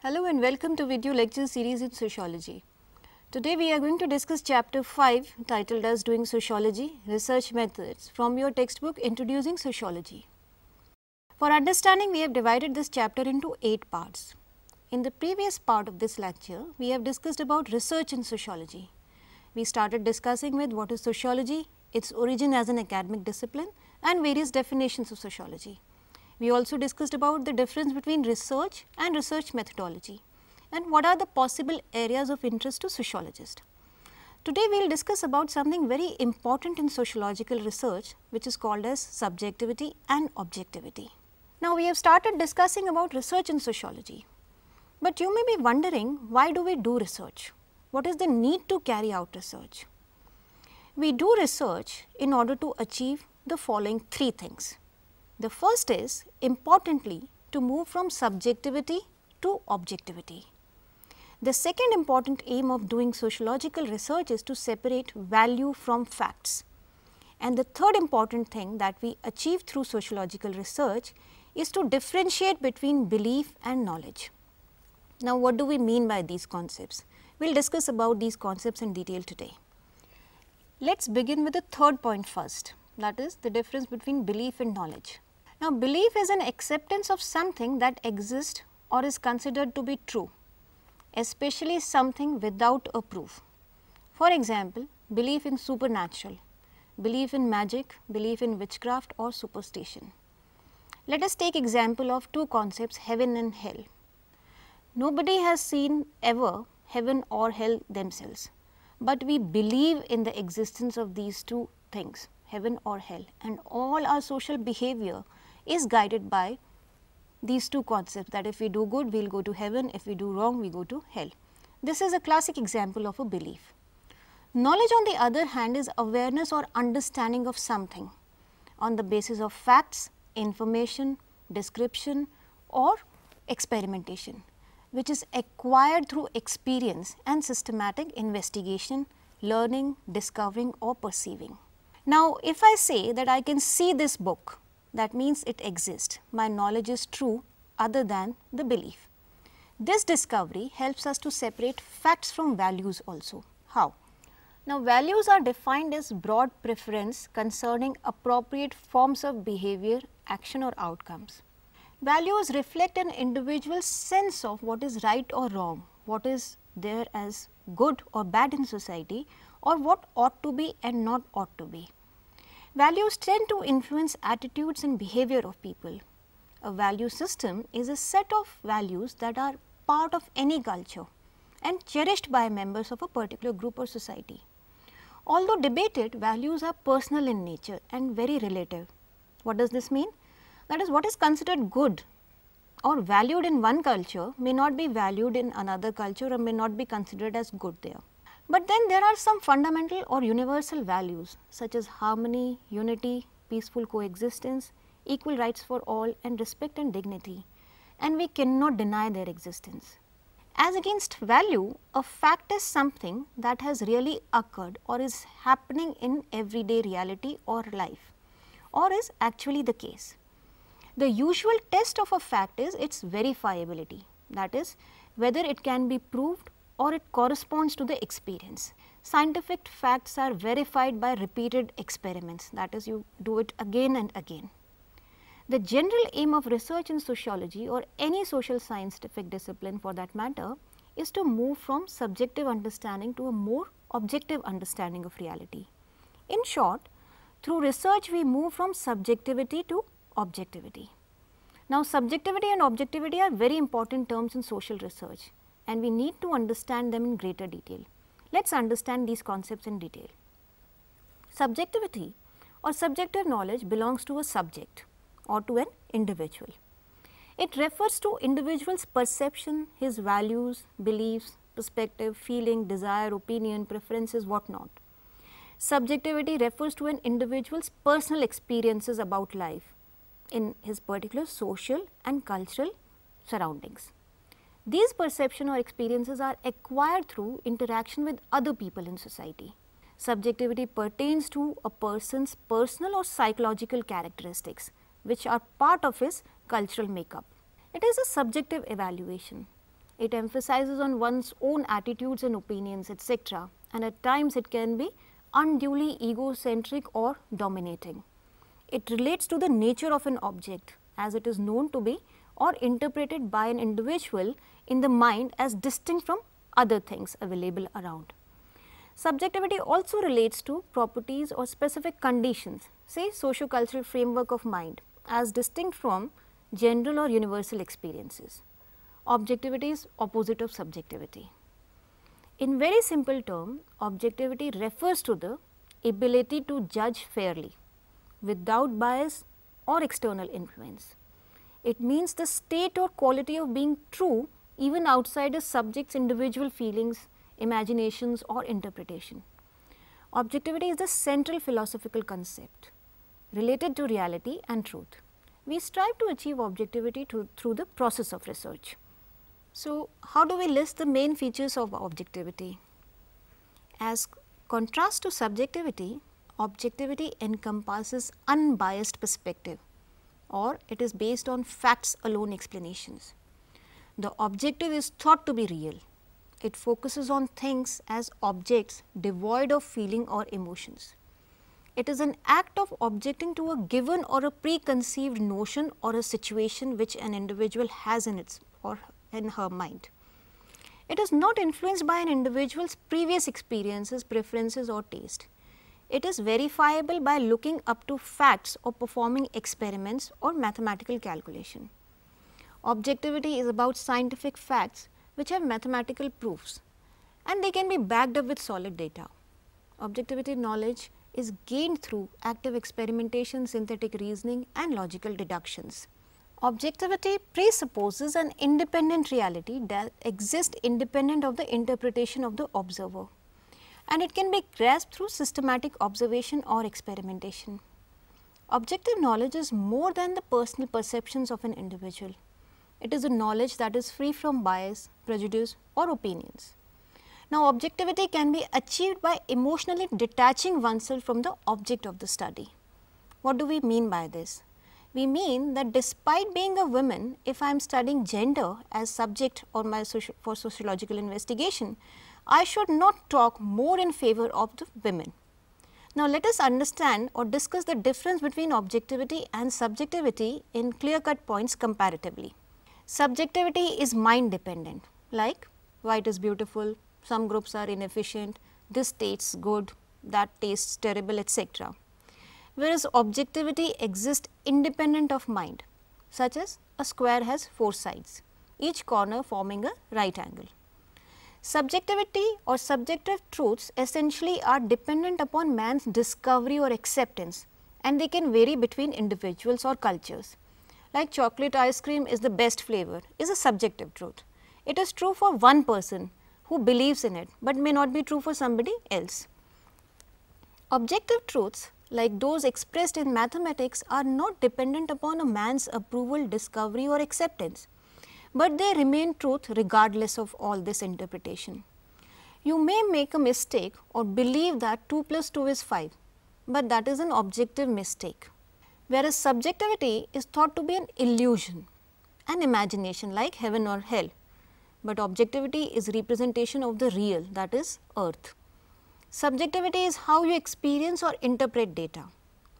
Hello and welcome to video lecture series in sociology. Today we are going to discuss chapter 5 titled as doing sociology research methods from your textbook introducing sociology. For understanding we have divided this chapter into 8 parts. In the previous part of this lecture we have discussed about research in sociology we started discussing with what is sociology, its origin as an academic discipline and various definitions of sociology. We also discussed about the difference between research and research methodology and what are the possible areas of interest to sociologists. Today we will discuss about something very important in sociological research which is called as subjectivity and objectivity. Now we have started discussing about research in sociology, but you may be wondering why do we do research? what is the need to carry out research? We do research in order to achieve the following three things. The first is importantly to move from subjectivity to objectivity. The second important aim of doing sociological research is to separate value from facts. And the third important thing that we achieve through sociological research is to differentiate between belief and knowledge. Now, what do we mean by these concepts? We will discuss about these concepts in detail today. Let us begin with the third point first that is the difference between belief and knowledge. Now, belief is an acceptance of something that exists or is considered to be true, especially something without a proof. For example, belief in supernatural, belief in magic, belief in witchcraft or superstition. Let us take example of two concepts heaven and hell. Nobody has seen ever heaven or hell themselves. But we believe in the existence of these two things, heaven or hell, and all our social behavior is guided by these two concepts that if we do good, we will go to heaven, if we do wrong, we go to hell. This is a classic example of a belief. Knowledge on the other hand is awareness or understanding of something on the basis of facts, information, description or experimentation which is acquired through experience and systematic investigation, learning, discovering or perceiving. Now, if I say that I can see this book, that means it exists. My knowledge is true other than the belief. This discovery helps us to separate facts from values also. How? Now, values are defined as broad preference concerning appropriate forms of behavior, action or outcomes. Values reflect an individual's sense of what is right or wrong, what is there as good or bad in society or what ought to be and not ought to be. Values tend to influence attitudes and behavior of people. A value system is a set of values that are part of any culture and cherished by members of a particular group or society. Although debated, values are personal in nature and very relative. What does this mean? That is what is considered good or valued in one culture may not be valued in another culture or may not be considered as good there. But then there are some fundamental or universal values such as harmony, unity, peaceful coexistence, equal rights for all and respect and dignity and we cannot deny their existence. As against value, a fact is something that has really occurred or is happening in everyday reality or life or is actually the case. The usual test of a fact is its verifiability that is whether it can be proved or it corresponds to the experience. Scientific facts are verified by repeated experiments that is you do it again and again. The general aim of research in sociology or any social scientific discipline for that matter is to move from subjective understanding to a more objective understanding of reality. In short, through research we move from subjectivity to objectivity. Now, subjectivity and objectivity are very important terms in social research and we need to understand them in greater detail. Let us understand these concepts in detail. Subjectivity or subjective knowledge belongs to a subject or to an individual. It refers to individual's perception, his values, beliefs, perspective, feeling, desire, opinion, preferences, whatnot. Subjectivity refers to an individual's personal experiences about life, in his particular social and cultural surroundings. These perception or experiences are acquired through interaction with other people in society. Subjectivity pertains to a person's personal or psychological characteristics which are part of his cultural makeup. It is a subjective evaluation. It emphasizes on one's own attitudes and opinions etc. and at times it can be unduly egocentric or dominating. It relates to the nature of an object as it is known to be or interpreted by an individual in the mind as distinct from other things available around. Subjectivity also relates to properties or specific conditions, say socio-cultural framework of mind as distinct from general or universal experiences. Objectivity is opposite of subjectivity. In very simple term, objectivity refers to the ability to judge fairly without bias or external influence. It means the state or quality of being true even outside a subject's individual feelings, imaginations or interpretation. Objectivity is the central philosophical concept related to reality and truth. We strive to achieve objectivity to, through the process of research. So, how do we list the main features of objectivity? As contrast to subjectivity, Objectivity encompasses unbiased perspective or it is based on facts alone explanations. The objective is thought to be real. It focuses on things as objects devoid of feeling or emotions. It is an act of objecting to a given or a preconceived notion or a situation which an individual has in its or in her mind. It is not influenced by an individual's previous experiences, preferences or taste. It is verifiable by looking up to facts or performing experiments or mathematical calculation. Objectivity is about scientific facts which have mathematical proofs and they can be backed up with solid data. Objectivity knowledge is gained through active experimentation, synthetic reasoning and logical deductions. Objectivity presupposes an independent reality that exists independent of the interpretation of the observer and it can be grasped through systematic observation or experimentation. Objective knowledge is more than the personal perceptions of an individual. It is a knowledge that is free from bias, prejudice or opinions. Now, objectivity can be achieved by emotionally detaching oneself from the object of the study. What do we mean by this? We mean that despite being a woman, if I am studying gender as subject or my soci for sociological investigation, I should not talk more in favor of the women. Now, let us understand or discuss the difference between objectivity and subjectivity in clear cut points comparatively. Subjectivity is mind dependent like white is beautiful, some groups are inefficient, this tastes good, that tastes terrible etc. Whereas objectivity exists independent of mind such as a square has four sides, each corner forming a right angle. Subjectivity or subjective truths essentially are dependent upon man's discovery or acceptance and they can vary between individuals or cultures. Like chocolate ice cream is the best flavor is a subjective truth. It is true for one person who believes in it but may not be true for somebody else. Objective truths like those expressed in mathematics are not dependent upon a man's approval, discovery or acceptance but they remain truth regardless of all this interpretation. You may make a mistake or believe that 2 plus 2 is 5, but that is an objective mistake. Whereas subjectivity is thought to be an illusion, an imagination like heaven or hell, but objectivity is representation of the real that is earth. Subjectivity is how you experience or interpret data.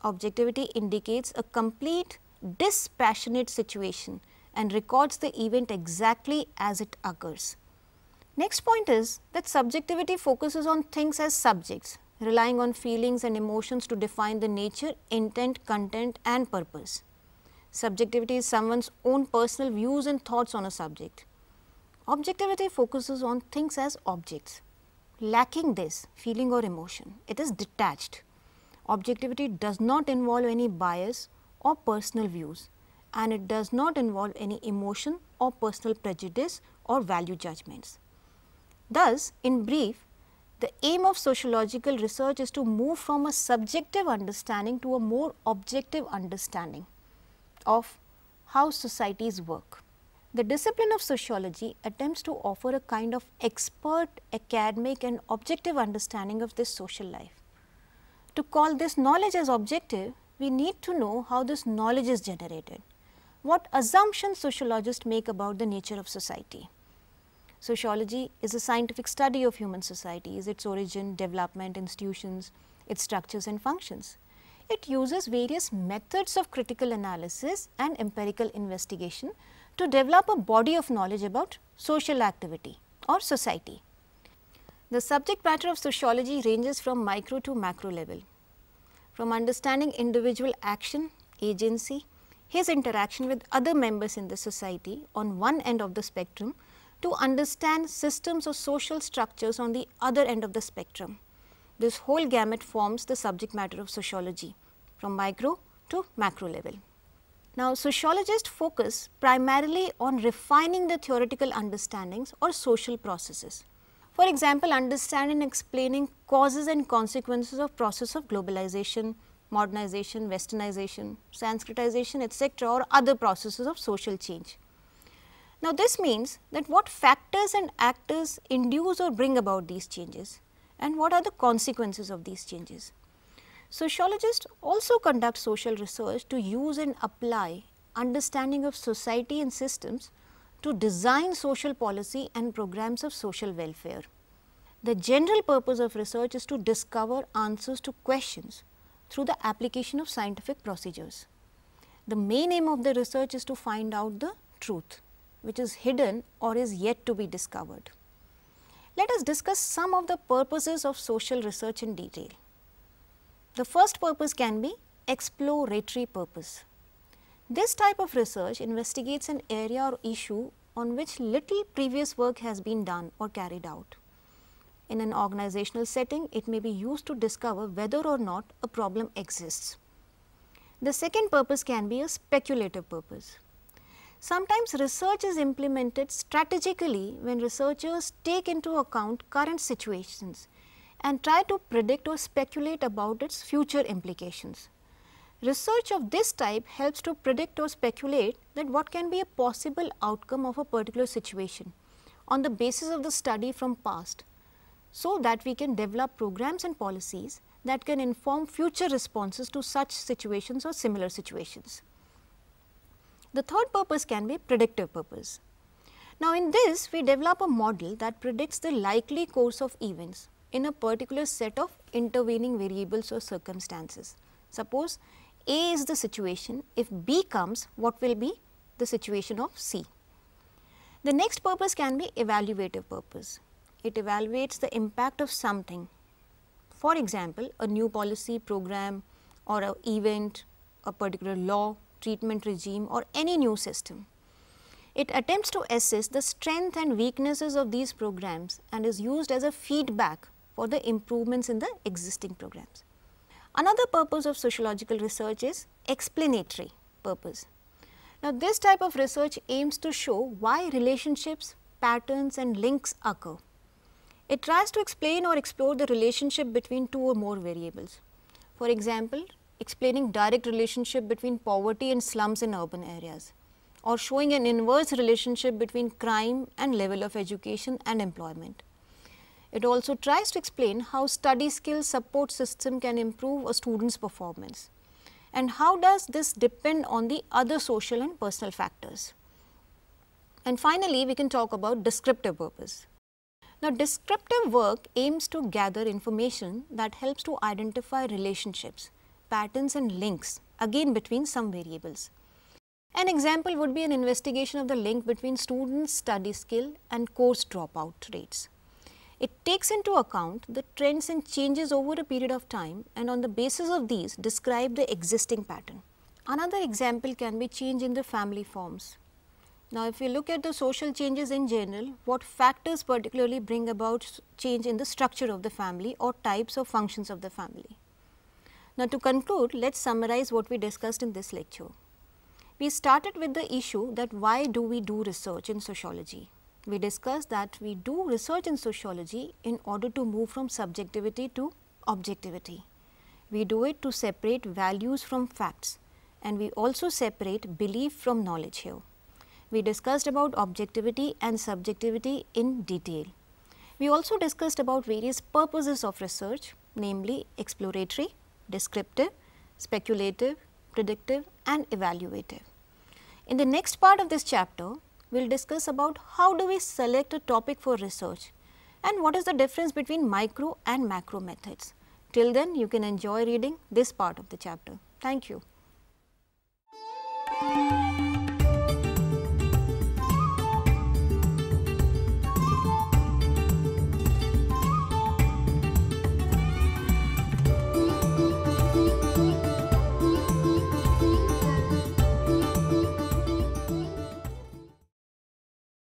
Objectivity indicates a complete dispassionate situation and records the event exactly as it occurs. Next point is that subjectivity focuses on things as subjects, relying on feelings and emotions to define the nature, intent, content and purpose. Subjectivity is someone's own personal views and thoughts on a subject. Objectivity focuses on things as objects. Lacking this feeling or emotion, it is detached. Objectivity does not involve any bias or personal views and it does not involve any emotion or personal prejudice or value judgments. Thus, in brief, the aim of sociological research is to move from a subjective understanding to a more objective understanding of how societies work. The discipline of sociology attempts to offer a kind of expert, academic and objective understanding of this social life. To call this knowledge as objective, we need to know how this knowledge is generated what assumptions sociologists make about the nature of society. Sociology is a scientific study of human societies, its origin, development, institutions, its structures and functions. It uses various methods of critical analysis and empirical investigation to develop a body of knowledge about social activity or society. The subject matter of sociology ranges from micro to macro level, from understanding individual action, agency, his interaction with other members in the society on one end of the spectrum to understand systems or social structures on the other end of the spectrum. This whole gamut forms the subject matter of sociology from micro to macro level. Now, sociologists focus primarily on refining the theoretical understandings or social processes. For example, understanding and explaining causes and consequences of process of globalization, modernization, westernization, Sanskritization, etc. or other processes of social change. Now, this means that what factors and actors induce or bring about these changes and what are the consequences of these changes. Sociologists also conduct social research to use and apply understanding of society and systems to design social policy and programs of social welfare. The general purpose of research is to discover answers to questions through the application of scientific procedures. The main aim of the research is to find out the truth which is hidden or is yet to be discovered. Let us discuss some of the purposes of social research in detail. The first purpose can be exploratory purpose. This type of research investigates an area or issue on which little previous work has been done or carried out. In an organizational setting, it may be used to discover whether or not a problem exists. The second purpose can be a speculative purpose. Sometimes research is implemented strategically when researchers take into account current situations and try to predict or speculate about its future implications. Research of this type helps to predict or speculate that what can be a possible outcome of a particular situation on the basis of the study from past so that we can develop programs and policies that can inform future responses to such situations or similar situations. The third purpose can be predictive purpose. Now, in this we develop a model that predicts the likely course of events in a particular set of intervening variables or circumstances. Suppose A is the situation, if B comes, what will be the situation of C? The next purpose can be evaluative purpose it evaluates the impact of something. For example, a new policy, program or an event, a particular law, treatment regime or any new system. It attempts to assess the strength and weaknesses of these programs and is used as a feedback for the improvements in the existing programs. Another purpose of sociological research is explanatory purpose. Now, this type of research aims to show why relationships, patterns and links occur it tries to explain or explore the relationship between two or more variables. For example, explaining direct relationship between poverty and slums in urban areas or showing an inverse relationship between crime and level of education and employment. It also tries to explain how study skill support system can improve a student's performance and how does this depend on the other social and personal factors. And finally, we can talk about descriptive purpose. Now, descriptive work aims to gather information that helps to identify relationships, patterns and links, again between some variables. An example would be an investigation of the link between students' study skill and course dropout rates. It takes into account the trends and changes over a period of time and on the basis of these describe the existing pattern. Another example can be change in the family forms, now, if you look at the social changes in general, what factors particularly bring about change in the structure of the family or types of functions of the family? Now, to conclude, let us summarize what we discussed in this lecture. We started with the issue that why do we do research in sociology? We discussed that we do research in sociology in order to move from subjectivity to objectivity. We do it to separate values from facts and we also separate belief from knowledge here. We discussed about objectivity and subjectivity in detail. We also discussed about various purposes of research namely exploratory, descriptive, speculative, predictive and evaluative. In the next part of this chapter, we will discuss about how do we select a topic for research and what is the difference between micro and macro methods. Till then, you can enjoy reading this part of the chapter. Thank you.